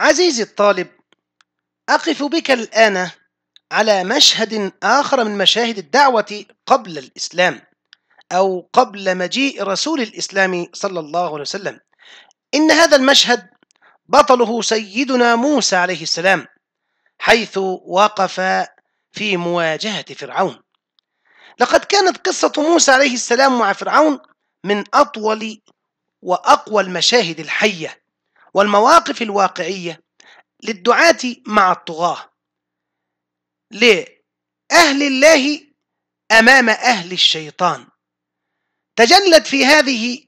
عزيزي الطالب أقف بك الآن على مشهد آخر من مشاهد الدعوة قبل الإسلام أو قبل مجيء رسول الإسلام صلى الله عليه وسلم إن هذا المشهد بطله سيدنا موسى عليه السلام حيث وقف في مواجهة فرعون لقد كانت قصة موسى عليه السلام مع فرعون من أطول وأقوى المشاهد الحية والمواقف الواقعية للدعاة مع الطغاة لأهل الله أمام أهل الشيطان تجلت في هذه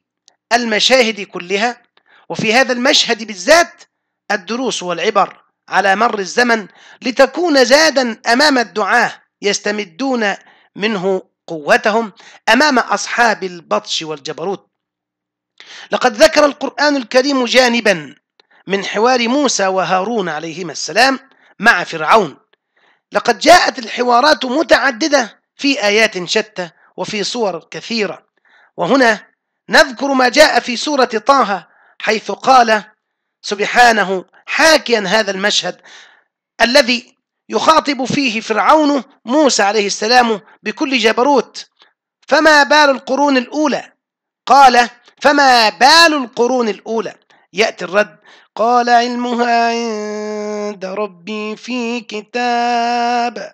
المشاهد كلها وفي هذا المشهد بالذات الدروس والعبر على مر الزمن لتكون زادا أمام الدعاة يستمدون منه قوتهم أمام أصحاب البطش والجبروت لقد ذكر القرآن الكريم جانبا من حوار موسى وهارون عليهما السلام مع فرعون لقد جاءت الحوارات متعددة في آيات شتى وفي صور كثيرة وهنا نذكر ما جاء في سورة طه حيث قال سبحانه حاكيا هذا المشهد الذي يخاطب فيه فرعون موسى عليه السلام بكل جبروت فما بال القرون الأولى قال فما بال القرون الأولى يأتي الرد قال علمها عند ربي في كتاب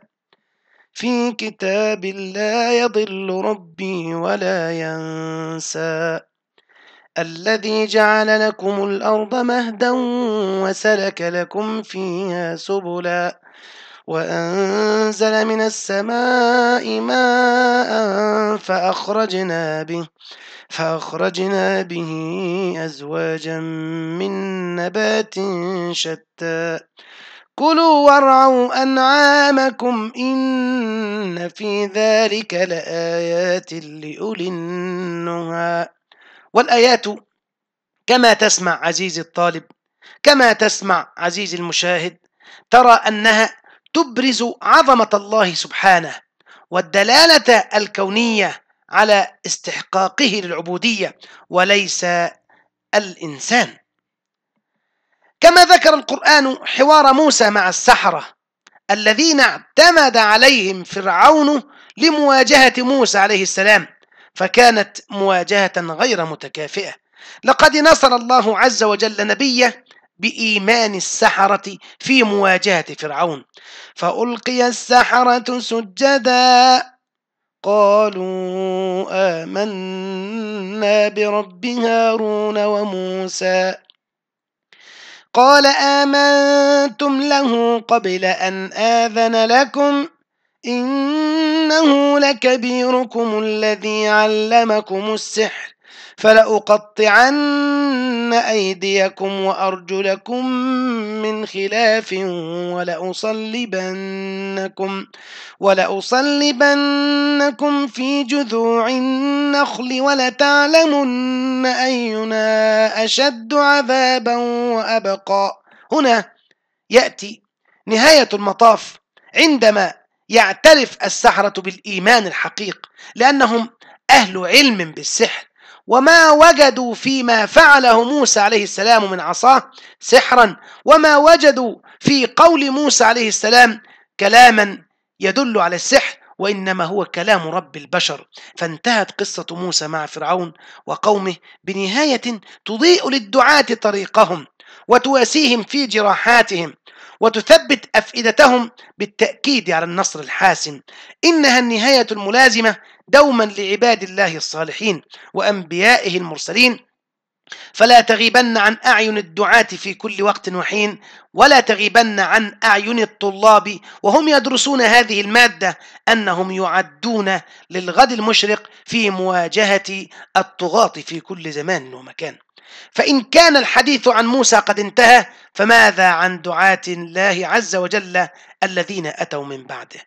في كتاب لا يضل ربي ولا ينسى الذي جعل لكم الأرض مهدا وسلك لكم فيها سبلا وأنزل من السماء ماء فأخرجنا به فأخرجنا به أزواجا من نبات شتى كلوا وارعوا أنعامكم إن في ذلك لآيات لأولي النهى والآيات كما تسمع عزيزي الطالب كما تسمع عزيزي المشاهد ترى أنها تبرز عظمة الله سبحانه والدلالة الكونية على استحقاقه للعبودية وليس الإنسان كما ذكر القرآن حوار موسى مع السحرة الذين اعتمد عليهم فرعون لمواجهة موسى عليه السلام فكانت مواجهة غير متكافئة لقد نصر الله عز وجل نبيه بإيمان السحرة في مواجهة فرعون فألقي السحرة سجدا قالوا آمنا برب هارون وموسى قال آمنتم له قبل أن آذن لكم ۖ إنه لكبيركم الذي علمكم السحر فلأقطعن أيديكم وأرجلكم من خلاف ولأصلبنكم ولأصلبنكم في جذوع النخل ولتعلمن أينا أشد عذابا وأبقى هنا يأتي نهاية المطاف عندما يعترف السحرة بالإيمان الحقيق لأنهم أهل علم بالسحر وما وجدوا فيما فعله موسى عليه السلام من عصاه سحرا وما وجدوا في قول موسى عليه السلام كلاما يدل على السحر وإنما هو كلام رب البشر فانتهت قصة موسى مع فرعون وقومه بنهاية تضيء للدعاة طريقهم وتواسيهم في جراحاتهم وتثبت أفئدتهم بالتأكيد على النصر الحاسم إنها النهاية الملازمة دوما لعباد الله الصالحين وأنبيائه المرسلين فلا تغيبن عن أعين الدعاة في كل وقت وحين ولا تغيبن عن أعين الطلاب وهم يدرسون هذه المادة أنهم يعدون للغد المشرق في مواجهة الطغاة في كل زمان ومكان فإن كان الحديث عن موسى قد انتهى فماذا عن دعاة الله عز وجل الذين أتوا من بعده